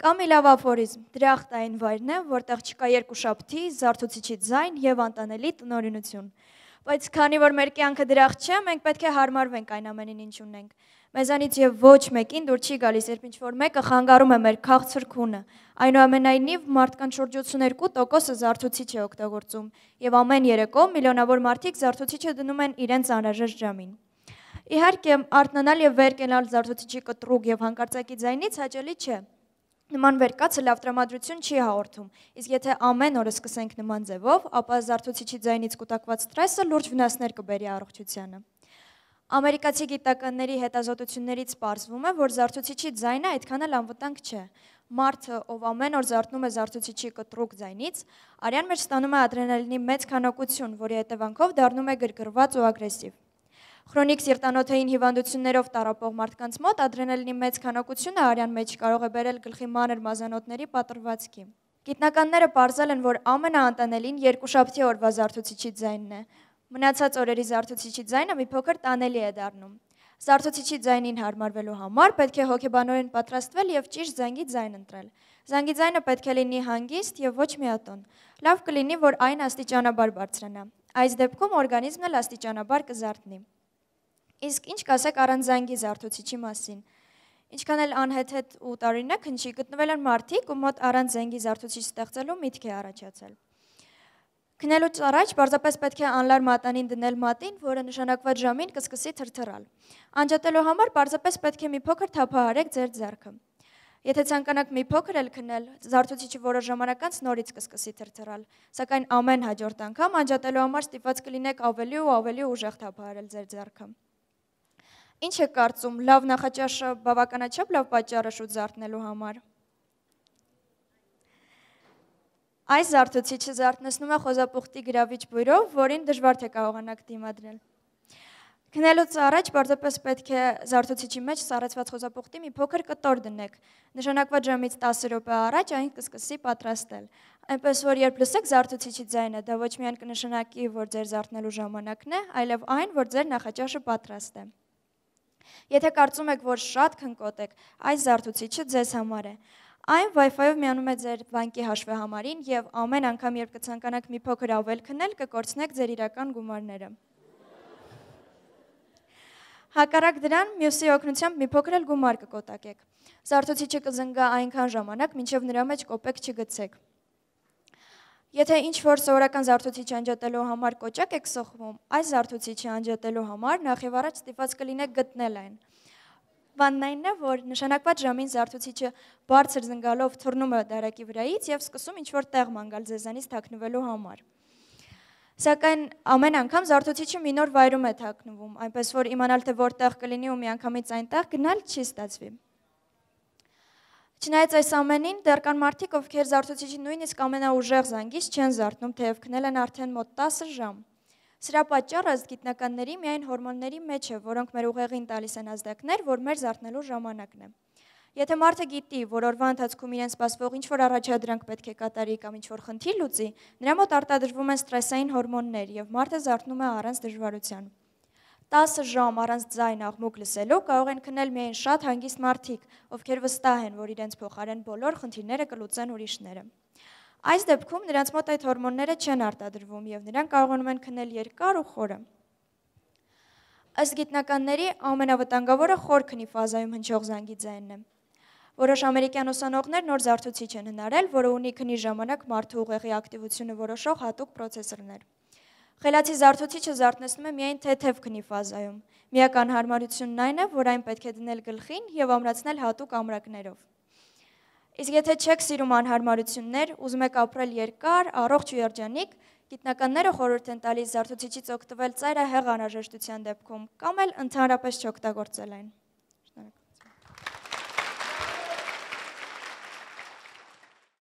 Կամիլավաֆորիզմ դրախտային վայրն է, որտեղ չկա երկուշաբթի, զարթուցիչի ձայն եւ անտանելի տնորինություն։ Բայց քանի որ մեր կյանքը դրախտ չէ, մենք պետք է հարմարվենք այն ամենին, ինչ ունենք։ Մեզանից եւ ոչ մեկին դուր չի գալիս, երբ ինչ որ մեկը խանգարում է մեր քաղցր քունը։ Այնուամենայնիվ մարդկանց շուրջ 82%-ը զարթուցիչ է օգտագործում, եւ ամեն երեկո միլիոնավոր մարդիկ զարթուցիչը դնում են իրենց անհրաժեշտ ժամին։ Իհարկե, արտնանալ եւ վեր կենալ զարթուցիչի կտրուկ եւ հանկարծակի ձայնից հաճելի չէ, նման վերկացը լավ տրամադրություն չի հաղորդում։ Իսկ եթե ամեն օրը սկսենք նման ձևով, ապա զարթուցիչի ձայնից կուտակված ստրեսը լուրջ վնասներ կբերի առողջությանը։ Ամերիկացի գիտականների հետազոտություններից պարզվում է, որ զարթուցիչի ձայնը այդքան էլ անվտանգ չէ։ Մարդը, ով ամեն օր զարթնում է զարթուցիչի կտրուկ ձայնից, արյան մեջ ստանում է ադրենալինի մեծ քանակություն, որի հետևանքով դառնում է գրգռված ու ագրեսիվ։ Քրոնիկ սիրտանոթային հիվանդություններով տարապող մարդկանց մոտ ադրենալինի մեծ քանակությունը արյան մեջ կարող է բերել գլխի մանր մազանոթների պատրվածքի։ Գիտնականները ողրզել են, որ ամենաանտանելին երկուշաբթի օրվա զարթուցիչի ձայնն է։ Մնացած օրերի զարթուցիչի ձայնը մի փոքր տանելի է դառնում։ Զարթուցիչի ձայնին հարմարվելու համար պետք է հոգեբանորեն պատրաստվել եւ ճիշտ զանգի ձայն ընտրել։ Զանգի ձայնը պետք է լինի հանգիստ եւ ոչ միատոն։ Լավ կլինի, որ այն աստիճանաբար բարձրանա։ Այս դեպքում օրգանիզմն էլ աստիճանաբար կզարթնի։ Իսկ ինչ կասեք առանց զանգի զարթուցիչի մասին։ Ինչքան էլ անհետ-հետ ու տարինակ հնչի, գտնվել են մարդիկ ու մոտ առանց զանգի զարթուցիչ ստեղծելու միտք է առաջացել։ Քնելուց առաջ պարզապես պետք է անլար մատանին դնել մատին, որը նշանակված ժամին կսկսի թրթռալ։ Անջատելու համար պարզապես պետք է մի փոքր թափահարեք ձեր ձեռքը։ Եթե ցանկանաք մի փոքր էլ քնել, զարթուցիչը որոշ ժամանակ անց նորից կսկսի թրթռալ, սակայն ամեն հաջորդ անգամ անջատելու համար ստիպված կլինեք ավելի ու ավելի ուժեղ թափահարել ձեր ձեռքը։ ձեր Ինչ է կարծում, լավ նախաճաշը բավականաչափ լավ պատճառ է շուտ զարթնելու համար։ Այս զարթուցիչը զարթնեցնում է խոզապուխտի գրավիչ բույրով, որին դժվար թե կարողանաք դիմադրել։ Քնելուց առաջ բարձրապես պետք է զարթուցիչի մեջ սառեցված խոզապուխտի մի փոքր կտոր դնեք։ Նշանակված ժամից 10 րոպե առաջ այն կսկսի պատրաստել։ Այնպես որ երբ լսեք զարթուցիչի ձայնը, դա ոչ միայն կնշանակի, որ ձեր զարթնելու ժամանակն է, այլև այն, որ ձեր նախաճաշը պատրաստ է։ պատրաստ Եթե կարծում եք, որ շատ քնկոտ եք, այս զարթուցիչը ձեզ համար է։ Այն Wi-Fi-ով միանում է ձեր բանկի հաշվի համարին եւ ամեն անգամ, երբ կցանկանաք մի փոքր ավել քնել, կկորցնեք ձեր իրական գումարները։ Հակառակ դրան, մյուսի օգնությամբ մի փոքր էլ գումար կկոտակեք։ Զարթուցիչը կզնգա այնքան ժամանակ, մինչև նրա մեջ կոպեկ չգցեք։ Եթե ինչ որ սովորական զարթուցիչ անջատելու համար կոճակ եք սխվում, այս զարթուցիչը անջատելու համար նախևառաջ ստիպված կլինեք գտնել այն։ Բանն այնն է, որ նշանակված ժամին զարթուցիչը բարձր զնգալով թռնում է դարակի վրայից եւ սկսում ինչ որ տեղ մանգալ ձեզանից թաքնվելու համար։ Սակայն ամեն անգամ զարթուցիչը մի նոր վայրում է թաքնվում, այնպես որ իմանալ թե որտեղ կլինի ու միանգամից այնտեղ գնալ չի ստացվի։ Չնայած այս ամենին, դեռ կան մարդիկ, ովքեր զարթուցիչի նույնիսկ ամենաուժեղ զանգից չեն զարթնում, թեև քնել են արդեն մոտ 10 ժամ։ Սրա պատճառը ըստ գիտնականների միայն հորմոնների մեջ է, որոնք մեր ուղեղին տալիս են ազդակներ, որ մեր զարթնելու ժամանակն է։ Եթե մարդը գիտի, որ օրվա ընթացքում իրեն սպասվող ինչ-որ առաջադրանք պետք է կատարի կամ ինչ-որ խնդիր լուծի, նրա մոտ արտադրվում են ստրեսային հորմոններ եւ մարդը զարթնում է առանց դժվարության։ 10 ժամ առանց ձայն աղմուկ լսելու կարող են քնել միայն շատ հանգիստ մարդիկ, ովքեր վստահ են, որ իրենց փոխարեն բոլոր խնդիրները կլուծեն ուրիշները։ Այս դեպքում նրանց մոտ այդ հորմոնները չեն արտադրվում եւ նրանք կարողանում են քնել երկար ու խորը։ Ըստ գիտնականների, ամենավտանգավորը խոր քնի ֆազայում հնչող զանգի ձայնն է։ Որոշ ամերիկյան ուսանողներ նոր զարթուցիչ են հնարել, որը ունի քնի ժամանակ մարդու ուղեղի ակտիվությունը որոշող հատուկ պրոցեսորներ։ Խելացի զարթուցիչը զարթնեցնում է միայն թեթև քնի ֆազայում։ Միակ անհարմարությունն այն է, որ այն պետք է դնել գլխին եւ ամրացնել հատուկ ամրակներով։ Իսկ եթե չեք սիրում անհարմարություններ, ուզում եք ապրել երկար, առողջ ու երջանիկ, գիտնականները խորհուրդ են տալիս զարթուցիչից օգտվել ծայրահեղ անհրաժեշտության դեպքում կամ էլ ընդհանրապես չօգտագործել այն։